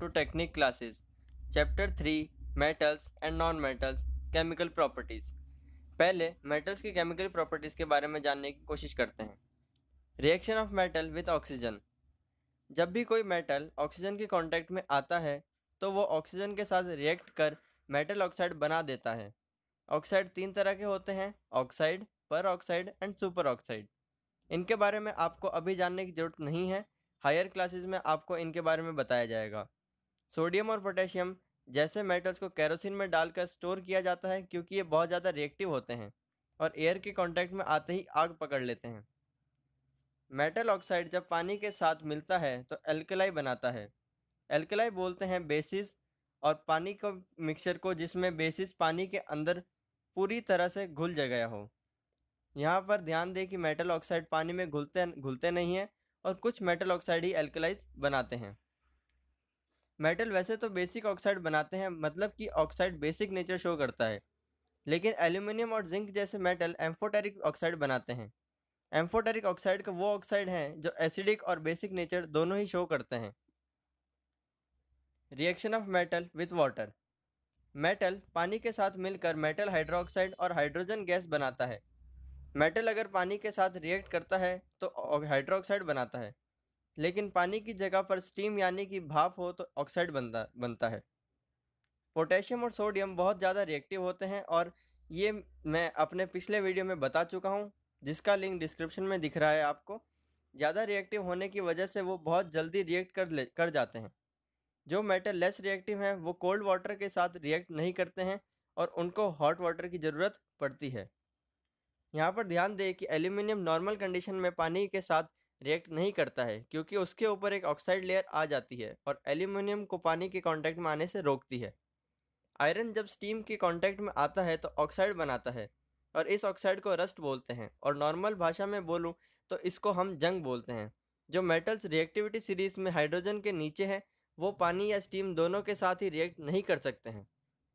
to technique classes chapter three metals and non metals chemical properties पहले metals की chemical properties के बारे में जानने की कोशिश करते हैं reaction of metal with oxygen जब भी कोई मेटल ऑक्सीजन के कॉन्टैक्ट में आता है तो वो ऑक्सीजन के साथ रिएक्ट कर मेटल ऑक्साइड बना देता है ऑक्साइड तीन तरह के होते हैं ऑक्साइड पर ऑक्साइड एंड सुपर ऑक्साइड इनके बारे में आपको अभी जानने की ज़रूरत नहीं है हायर क्लासेस में आपको इनके बारे में बताया जाएगा सोडियम और पोटेशियम जैसे मेटल्स को कैरोसिन में डालकर स्टोर किया जाता है क्योंकि ये बहुत ज़्यादा रिएक्टिव होते हैं और एयर के कॉन्टैक्ट में आते ही आग पकड़ लेते हैं मेटल ऑक्साइड जब पानी के साथ मिलता है तो एल्कलाई बनाता है एल्कलाई बोलते हैं बेसिस और पानी को मिक्सचर को जिसमें बेसिस पानी के अंदर पूरी तरह से घुल गया हो यहाँ पर ध्यान दें कि मेटल ऑक्साइड पानी में घुलते घुलते नहीं हैं और कुछ मेटल ऑक्साइड ही एल्कलाइज बनाते हैं मेटल वैसे तो बेसिक ऑक्साइड बनाते हैं मतलब कि ऑक्साइड बेसिक नेचर शो करता है लेकिन एल्यूमिनियम और जिंक जैसे मेटल एम्फोटेरिक ऑक्साइड बनाते हैं एम्फोटेरिक ऑक्साइड का वो ऑक्साइड हैं जो एसिडिक और बेसिक नेचर दोनों ही शो करते हैं reaction of metal with water metal पानी के साथ मिलकर मेटल हाइड्रोक्साइड और हाइड्रोजन गैस बनाता है मेटल अगर पानी के साथ रिएक्ट करता है तो हाइड्रोक्साइड बनाता है लेकिन पानी की जगह पर स्टीम यानी कि भाप हो तो ऑक्साइड बनता बनता है पोटेशियम और सोडियम बहुत ज़्यादा रिएक्टिव होते हैं और ये मैं अपने पिछले वीडियो में बता चुका हूँ जिसका लिंक डिस्क्रिप्शन में दिख रहा है आपको ज़्यादा रिएक्टिव होने की वजह से वो बहुत जल्दी रिएक्ट कर ले कर जाते हैं जो मेटल लेस रिएक्टिव हैं वो कोल्ड वाटर के साथ रिएक्ट नहीं करते हैं और उनको हॉट वाटर की ज़रूरत पड़ती है यहाँ पर ध्यान दें कि एल्यूमिनियम नॉर्मल कंडीशन में पानी के साथ रिएक्ट नहीं करता है क्योंकि उसके ऊपर एक ऑक्साइड लेयर आ जाती है और एल्यूमिनियम को पानी के कॉन्टैक्ट में आने से रोकती है आयरन जब स्टीम के कॉन्टैक्ट में आता है तो ऑक्साइड बनाता है और इस ऑक्साइड को रस्ट बोलते हैं और नॉर्मल भाषा में बोलूँ तो इसको हम जंग बोलते हैं जो मेटल्स रिएक्टिविटी सीरीज में हाइड्रोजन के नीचे हैं वो पानी या स्टीम दोनों के साथ ही रिएक्ट नहीं कर सकते हैं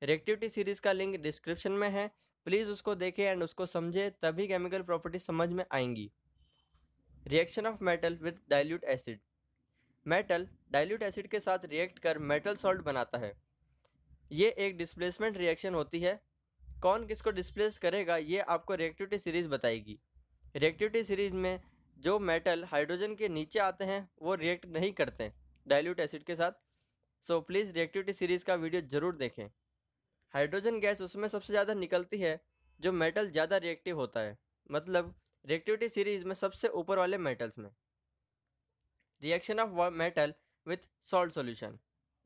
रिएक्टिविटी सीरीज का लिंक डिस्क्रिप्शन में है प्लीज़ उसको देखें एंड उसको समझें तभी केमिकल प्रॉपर्टी समझ में आएंगी reaction of metal with dilute acid metal dilute acid के साथ रिएक्ट कर मेटल सॉल्ट बनाता है ये एक डिस्प्लेसमेंट रिएक्शन होती है कौन किसको डिस्प्लेस करेगा ये आपको रिएक्टिविटी सीरीज़ बताएगी रिएक्टिविटी सीरीज़ में जो मेटल हाइड्रोजन के नीचे आते हैं वो रिएक्ट नहीं करते डाइल्यूट एसिड के साथ सो प्लीज़ रिएक्टिविटी सीरीज़ का वीडियो ज़रूर देखें हाइड्रोजन गैस उसमें सबसे ज़्यादा निकलती है जो मेटल ज़्यादा रिएक्टिव होता है मतलब रिएक्टिविटी सीरीज में सबसे ऊपर वाले मेटल्स में reaction of metal with salt solution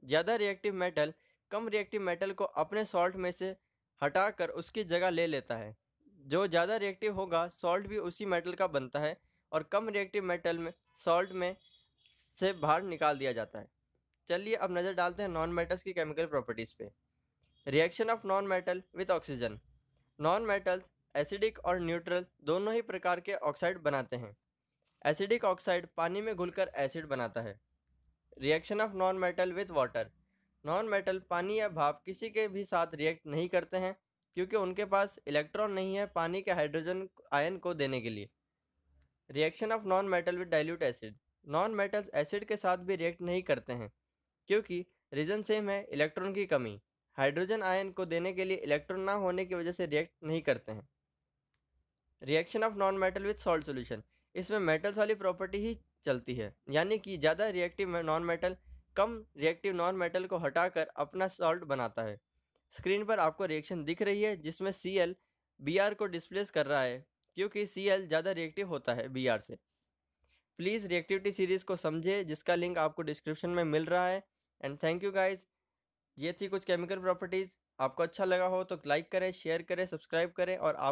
ज़्यादा रिएक्टिव मेटल कम रिएक्टिव मेटल को अपने सॉल्ट में से हटाकर उसकी जगह ले लेता है जो ज़्यादा रिएक्टिव होगा सॉल्ट भी उसी मेटल का बनता है और कम रिएक्टिव मेटल में सॉल्ट में से बाहर निकाल दिया जाता है चलिए अब नज़र डालते हैं नॉन मेटल्स की केमिकल प्रॉपर्टीज़ पे reaction of non metal with oxygen non metals acidic और न्यूट्रल दोनों ही प्रकार के ऑक्साइड बनाते हैं एसिडिक ऑक्साइड पानी में घुलकर एसिड बनाता है reaction of non metal with water non metal पानी या भाप किसी के भी साथ रिएक्ट नहीं करते हैं क्योंकि उनके पास इलेक्ट्रॉन नहीं है पानी के हाइड्रोजन आयन को देने के लिए reaction of non metal with dilute acid non metals acid के साथ भी रिएक्ट नहीं करते हैं क्योंकि रीज़न सेम है इलेक्ट्रॉन की कमी हाइड्रोजन आयन को देने के लिए इलेक्ट्रॉन ना होने की वजह से रिएक्ट नहीं करते हैं reaction of non metal with salt solution इसमें मेटल्स वाली प्रॉपर्टी ही चलती है यानी कि ज़्यादा रिएक्टिव नॉन मेटल कम रिएक्टिव नॉन मेटल को हटाकर अपना सॉल्ट बनाता है स्क्रीन पर आपको रिएक्शन दिख रही है जिसमें सी एल बी आर को डिस्प्लेस कर रहा है क्योंकि सी एल ज़्यादा रिएक्टिव होता है बी आर से प्लीज़ रिएक्टिविटी सीरीज़ को समझे जिसका लिंक आपको डिस्क्रिप्शन में मिल रहा है एंड थैंक यू गाइज़ ये थी कुछ केमिकल प्रॉपर्टीज़ आपको अच्छा लगा हो तो लाइक करें शेयर करें सब्सक्राइब करें और आप